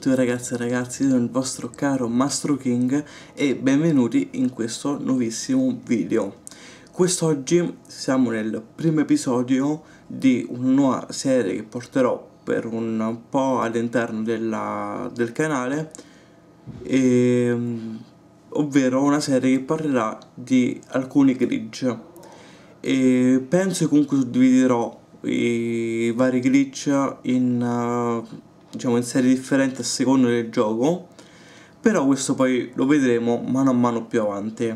tutti ragazzi e ragazzi, sono il vostro caro Mastro King e benvenuti in questo nuovissimo video. Quest'oggi siamo nel primo episodio di una nuova serie che porterò per un po' all'interno del canale, e, ehm, ovvero una serie che parlerà di alcuni glitch. E penso che comunque suddividerò i vari glitch in... Uh, diciamo in serie differenti a seconda del gioco però questo poi lo vedremo mano a mano più avanti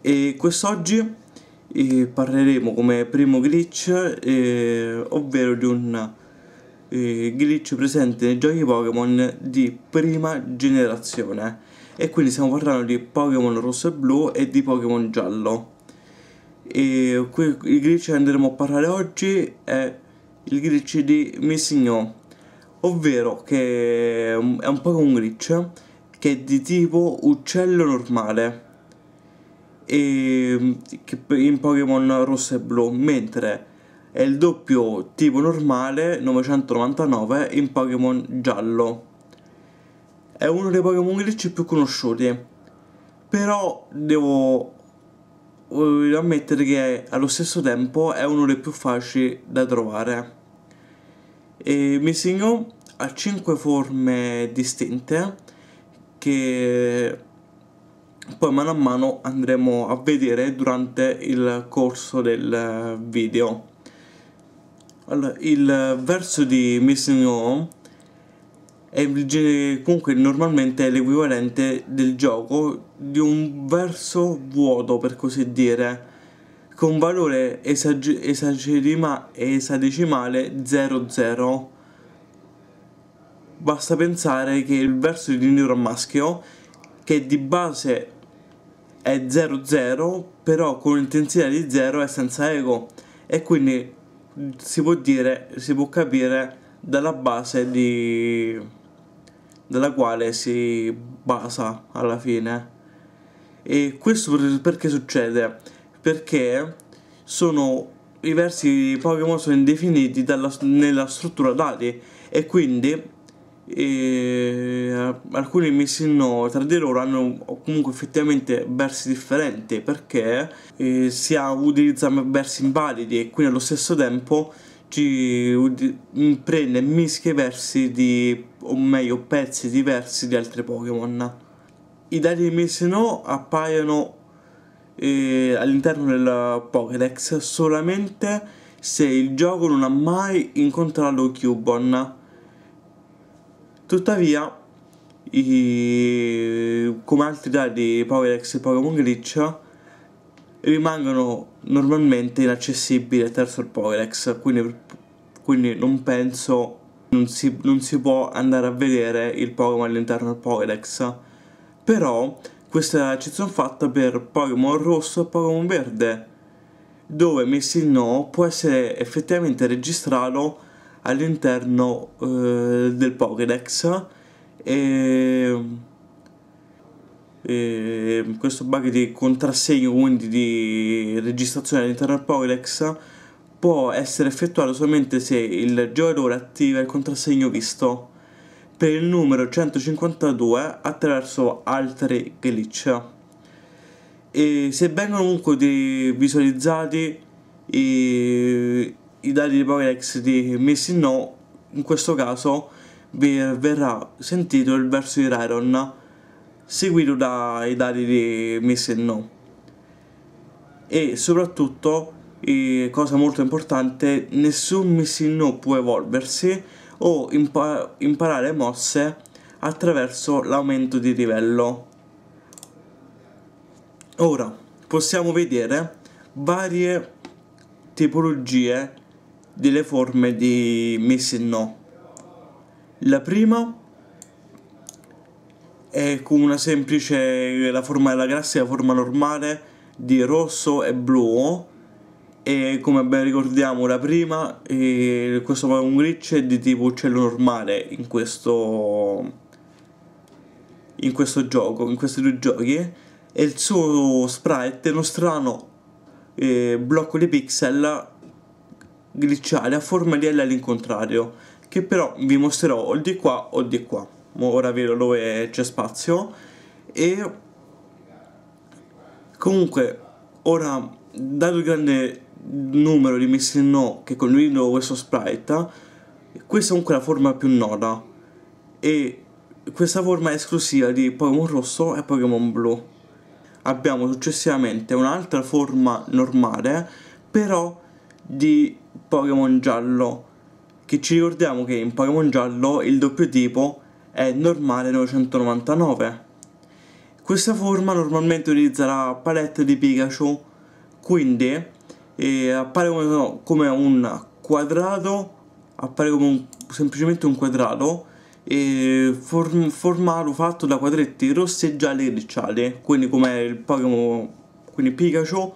e quest'oggi eh, parleremo come primo glitch eh, ovvero di un eh, glitch presente nei giochi Pokémon di prima generazione e quindi stiamo parlando di Pokémon rosso e blu e di Pokémon giallo e qui il glitch che andremo a parlare oggi è il glitch di Missing ovvero che è un po' un glitch che è di tipo uccello normale e in Pokémon rosso e blu, mentre è il doppio tipo normale 999 in Pokémon giallo. È uno dei Pokémon glitch più conosciuti, però devo ammettere che allo stesso tempo è uno dei più facili da trovare e mi segnò a cinque forme distinte che poi mano a mano andremo a vedere durante il corso del video. Allora, il verso di Missing Home è comunque normalmente l'equivalente del gioco di un verso vuoto per così dire con valore esag- esagerima- esadecimale 00. Basta pensare che il verso di Nero Maschio, che di base è 00, però con intensità di 0 è senza ego, e quindi si può dire, si può capire dalla base di... dalla quale si basa alla fine. E questo perché succede? perché sono, i versi Pokémon sono indefiniti dalla, nella struttura dati e quindi e eh, alcuni messi in no tra di loro hanno comunque effettivamente versi differenti perché eh, si utilizza versi invalidi e quindi allo stesso tempo ci prende e mischia versi di o meglio pezzi diversi di altri Pokémon. I dati messi in no appaiono all'interno del Pokédex solamente se il gioco non ha mai incontrato Cubon. Tuttavia, i, come altri dati Pokédex e Pokémon Glitch, rimangono normalmente inaccessibili attraverso il Pokédex, quindi, quindi non penso non si, non si, può andare a vedere il Pokémon all'interno del Pokédex. Però questa eccezione fatta per Pokémon rosso e Pokémon verde dove messi in no può essere effettivamente registrato all'interno eh, del Pokédex e, e, questo bug di contrassegno quindi di registrazione all'interno del Pokédex può essere effettuato solamente se il giocatore attiva il contrassegno visto per il numero 152 attraverso altri glitch. E se vengono comunque visualizzati i, i dati di Pokédex di Messi No, in questo caso vi verrà sentito il verso di Rairon seguito dai dati di Messi No. E soprattutto, eh, cosa molto importante, nessun Messi No può evolversi o impa imparare mosse attraverso l'aumento di livello. Ora possiamo vedere varie tipologie delle forme di yes e no. La prima è con una semplice la forma della classe, la forma normale di rosso e blu e come ben ricordiamo la prima eh, questo un Glitch di tipo uccello normale in questo in questo gioco, in questi due giochi e il suo sprite è uno strano eh, blocco di pixel glitchare a forma di L all'incontrario che però vi mostrerò o di qua o di qua ora vedo dove c'è spazio e comunque ora dato il grande numero di messi in no che condividono questo sprite, questa è comunque la forma più nota e questa forma è esclusiva di Pokémon rosso e Pokémon blu. Abbiamo successivamente un'altra forma normale, però di Pokémon giallo, che ci ricordiamo che in Pokémon giallo il doppio tipo è normale 999. Questa forma normalmente utilizza la palette di Pikachu, quindi e appare come, no, come un quadrato appare come un, semplicemente un quadrato e form, formato fatto da quadretti rossi e gialli grecciali quindi come il Pokémon quindi Pikachu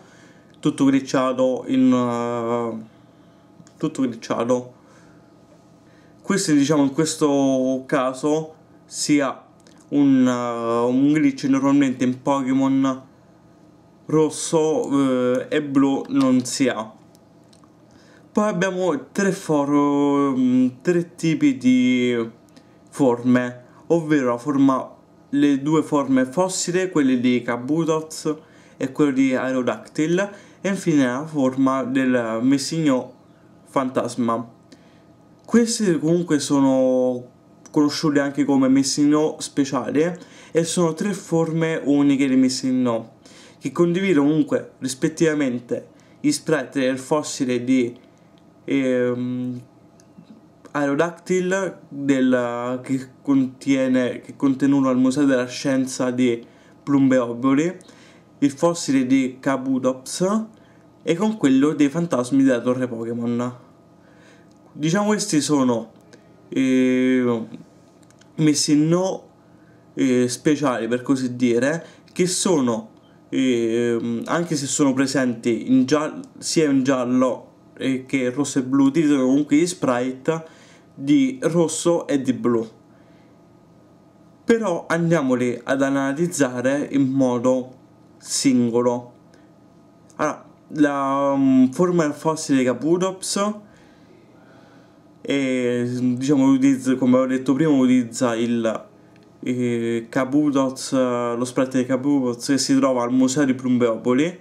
tutto grecciato in uh, tutto grecciato questo diciamo in questo caso sia un, uh, un glitch normalmente in Pokémon rosso eh, e blu non si ha poi abbiamo tre, foro, mm, tre tipi di forme ovvero forma, le due forme fossili quelle di Cabutox e quelle di Aerodactyl e infine la forma del messigno fantasma queste comunque sono conosciute anche come messigno speciale e sono tre forme uniche di messigno che condividono comunque rispettivamente gli spread del fossile di ehm, Aerodactyl del, che, contiene, che è contenuto al Museo della Scienza di Plumbeoboli, il fossile di Cabudops e con quello dei fantasmi della torre Pokémon. Diciamo questi sono eh, messi in no eh, speciali per così dire, che sono e, ehm, anche se sono presenti in sia in giallo che rosso e blu, utilizzano comunque gli sprite di rosso e di blu. Però andiamoli ad analizzare in modo singolo. Allora, ah, la um, forma fossile Caputops e diciamo utilizza, come ho detto prima utilizza il eh, lo sprite di Cabutoz che si trova al museo di Plumbeopoli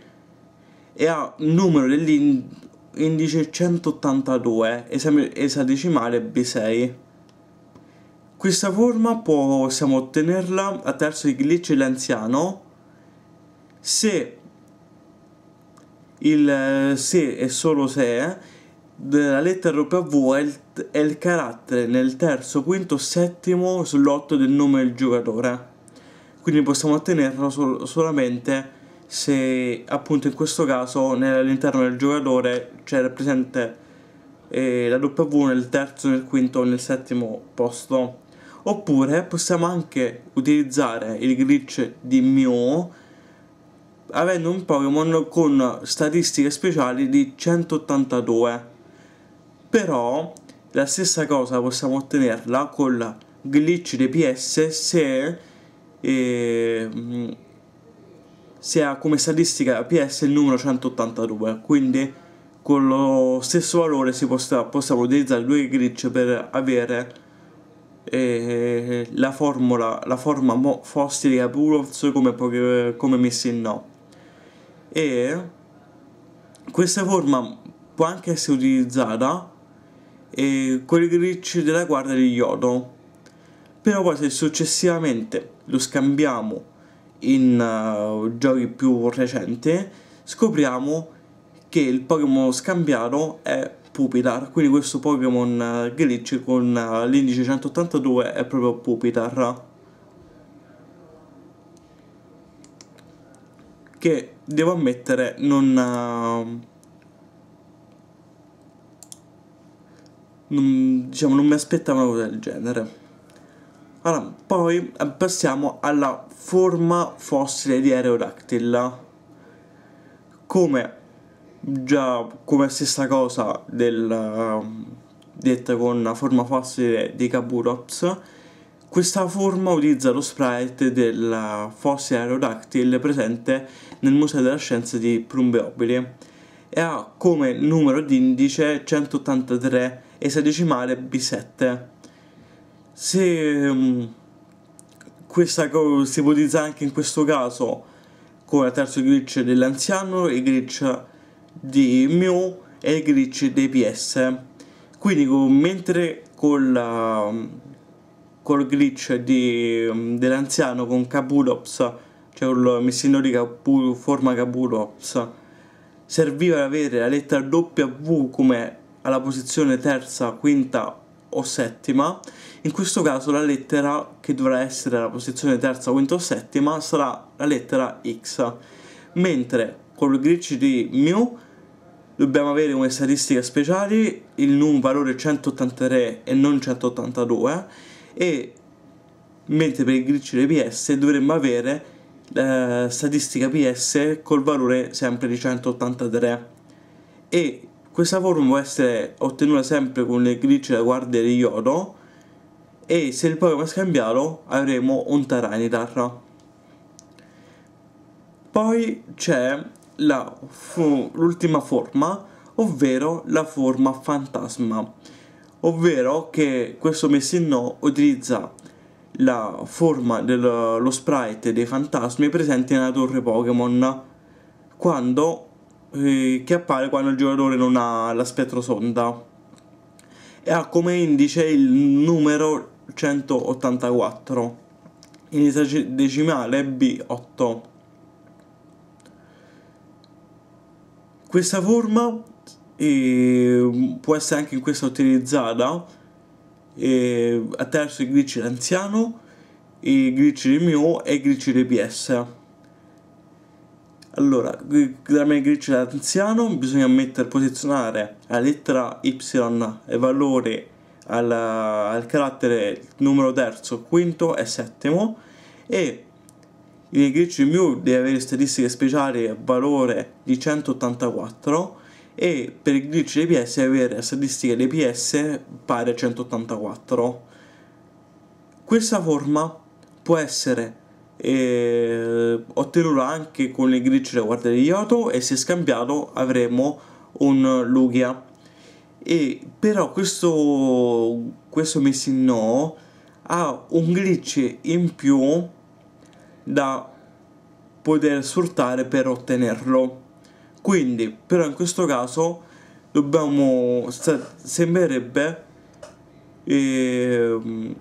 e ha un numero dell'indice 182 esadecimale B6 questa forma può, possiamo ottenerla attraverso il glitch l'anziano se, il, se e solo se la lettera W è il, è il carattere nel terzo, quinto, settimo slot del nome del giocatore. Quindi possiamo ottenerlo sol- solamente se appunto in questo caso all'interno del giocatore c'è presente eh, la W nel terzo, nel quinto o nel settimo posto. Oppure possiamo anche utilizzare il glitch di Mew avendo un Pokémon con statistiche speciali di 182 però la stessa cosa possiamo ottenerla con la glitch DPS se, eh, se ha come statistica PS il numero 182 quindi con lo stesso valore si possa, possiamo utilizzare due glitch per avere eh, la formula la forma fossile a Burrows come, come messi in no e questa forma può anche essere utilizzata e quel glitch della guardia di Yodo. Però poi se successivamente lo scambiamo in uh, giochi più recenti, scopriamo che il Pokémon scambiato è Pupitar, quindi questo Pokémon uh, glitch con uh, l'indice 182 è proprio Pupitar. Che devo ammettere non uh, non, diciamo, non mi aspettavo una cosa del genere. Allora, poi eh, passiamo alla forma fossile di Aerodactyl. Come già come stessa cosa del, ehm, detta con la forma fossile di Kaburops, questa forma utilizza lo sprite del fossile Aerodactyl presente nel Museo della Scienza di Plumbeobili e ha come numero d'indice 183 esadecimale B7. Se mm, questa cosa si ipotizza anche in questo caso come terzo glitch dell'anziano, il glitch di Mew e il glitch dei PS. Quindi mentre col, mm, col glitch di, mm, dell'anziano con Kabulops, cioè il messino di Capulo, forma Kabulops, serviva ad avere la lettera W come alla posizione terza, quinta o settima, in questo caso la lettera che dovrà essere alla posizione terza, quinta o settima sarà la lettera X, mentre con il glitch di mu dobbiamo avere come statistiche speciali il num valore 183 e non 182 e mentre per il glitch di PS dovremmo avere la eh, statistica PS col valore sempre di 183 e questa forma può essere ottenuta sempre con le glitch da guardia di Yodo e se il Pokémon è scambiato avremo un Taranitar. Poi c'è l'ultima forma, ovvero la forma fantasma, ovvero che questo Messino utilizza la forma dello sprite dei fantasmi presenti nella torre Pokémon quando eh, che appare quando il giocatore non ha la spettrosonda e ha come indice il numero 184 in decimale B8 questa forma eh, può essere anche in questa utilizzata eh, attraverso i glitch d'anziano, i glitch di Mew e i glitch di PS allora, Grammair Glitch è anziano, bisogna mettere, posizionare la lettera Y e valore al, al carattere numero terzo, quinto e settimo e il glitch mu deve avere statistiche speciali valore di 184 e per il glitch DPS deve avere statistiche DPS pari a 184. Questa forma può essere e eh, ottenuto anche con le glitch della guardia di Yoto e se scambiato avremo un Lugia e però questo questo No ha un glitch in più da poter sfruttare per ottenerlo quindi però in questo caso dobbiamo sembrerebbe eh,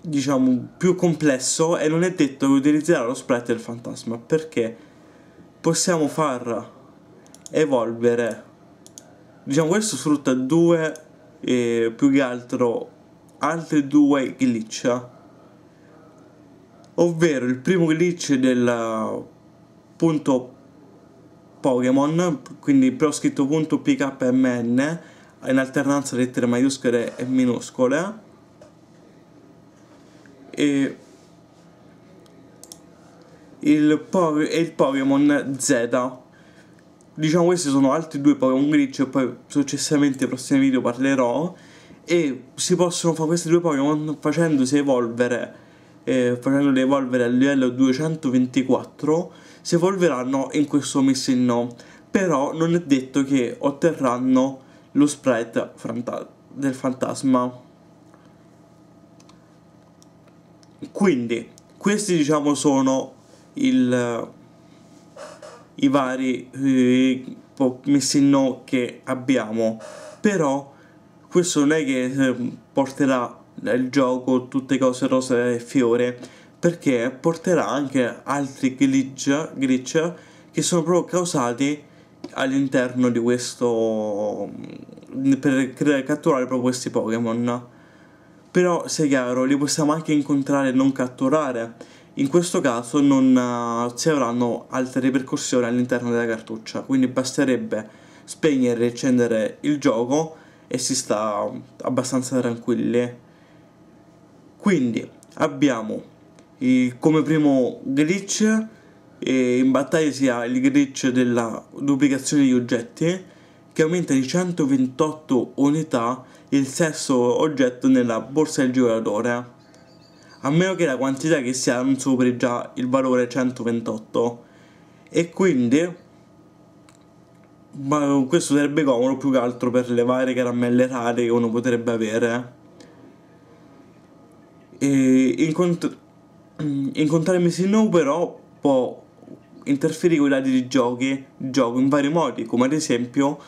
diciamo, più complesso e non è detto che utilizzerà lo sprite del fantasma perché possiamo far evolvere diciamo questo sfrutta due eh, più che altro altri due glitch ovvero il primo glitch del punto Pokémon quindi però ho scritto punto pkmn in alternanza lettere maiuscole e minuscole e il, por e il Pokémon Z. Diciamo questi sono altri due Pokémon grigio e poi successivamente nei prossimi video parlerò. E si possono fare questi due Pokémon facendosi evolvere eh, facendoli evolvere al livello 224 si evolveranno in questo missinno però non è detto che otterranno lo sprite del fantasma quindi questi diciamo sono il, i vari eh, messi in no che abbiamo però questo non è che eh, porterà nel gioco tutte cose rose e fiore perché porterà anche altri glitch, glitch che sono proprio causati all'interno di questo per catturare proprio questi Pokémon però, se è chiaro, li possiamo anche incontrare e non catturare. In questo caso non uh, si avranno altre ripercussioni all'interno della cartuccia, quindi basterebbe spegnere e accendere il gioco e si sta abbastanza tranquilli. Quindi abbiamo il, come primo glitch eh, in battaglia si ha il glitch della duplicazione di oggetti che aumenta di 128 unità il sesto oggetto nella borsa del giocatore, a meno che la quantità che sia non superi già il valore 128 e quindi questo sarebbe comodo più che altro per le varie caramelle rare che uno potrebbe avere e incont- incontrare Missy No però può interferire con i dati di giochi, gioco in vari modi come ad esempio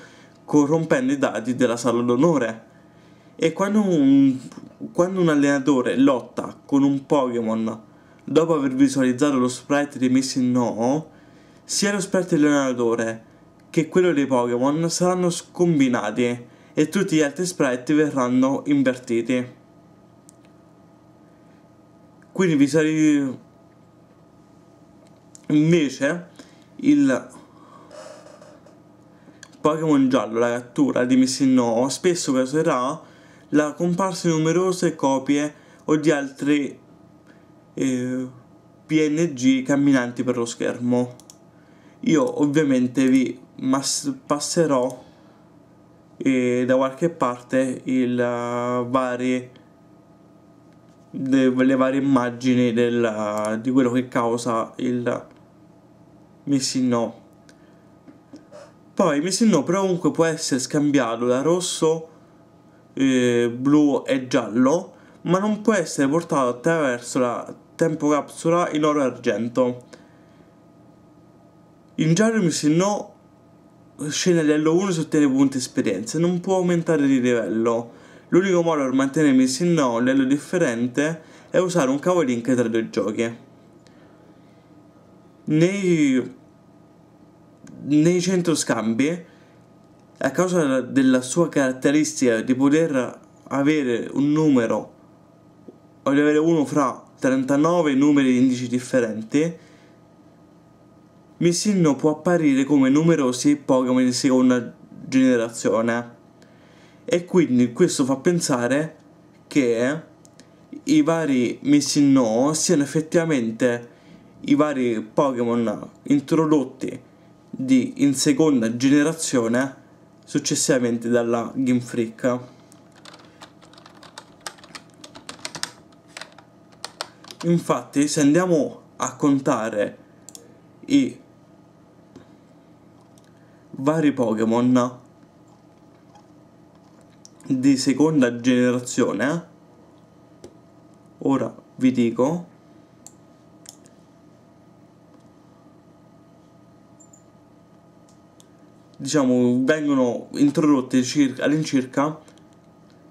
corrompendo i dati della sala d'onore e quando un, quando un allenatore lotta con un Pokémon dopo aver visualizzato lo sprite di in no, sia lo sprite dell'allenatore che quello dei Pokémon saranno scombinati e tutti gli altri sprite verranno invertiti. Quindi vi sarete invece il Pokémon giallo, la cattura di Missino spesso causerà la comparsa di numerose copie o di altri eh, PNG camminanti per lo schermo. Io ovviamente vi passerò eh, da qualche parte il, uh, eh, vari, de, le varie immagini del, uh, di quello che causa il missing no. Poi il missing no però comunque può essere scambiato da rosso eh, blu e giallo, ma non può essere portato attraverso la tempo capsula in oro e argento. In giallo mi se no scende livello 1 si ottiene punti esperienza, non può aumentare di livello. L'unico modo per mantenere Missing No un livello differente è usare un cavo link tra i due giochi. Nei, nei centroscambi a causa della sua caratteristica di poter avere un numero o di avere uno fra 39 numeri indici differenti, Missilno può apparire come numerosi Pokémon di seconda generazione. E quindi questo fa pensare che i vari Missilno siano effettivamente i vari Pokémon introdotti di, in seconda generazione successivamente dalla Game Freak infatti se andiamo a contare i vari Pokémon di seconda generazione ora vi dico diciamo, vengono introdotte all'incirca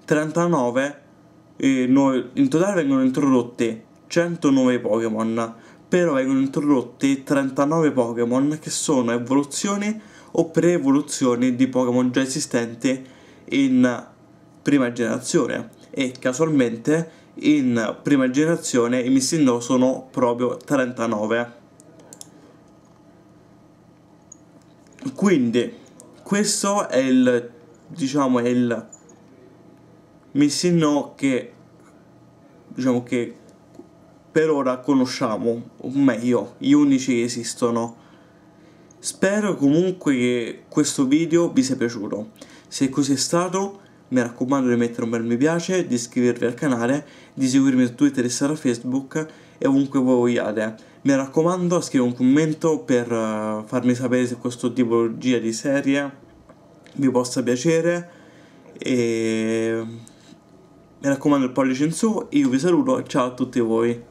39 eh, nuove, in totale vengono introdotte 109 Pokémon, però vengono introdotte 39 Pokémon che sono evoluzioni o pre evoluzioni di Pokémon già esistente in prima generazione e casualmente in prima generazione i missing Missindoro sono proprio 39. Quindi questo è il diciamo è il messino che diciamo che per ora conosciamo o meglio gli unici che esistono spero comunque che questo video vi sia piaciuto se così è stato mi raccomando di mettere un bel mi piace di iscrivervi al canale di seguirmi su twitter e su facebook e ovunque voi vogliate. Mi raccomando, scrivi un commento per eh, farmi sapere se questo tipologia di serie vi possa piacere e mi raccomando il pollice in su, io vi saluto e ciao a tutti voi.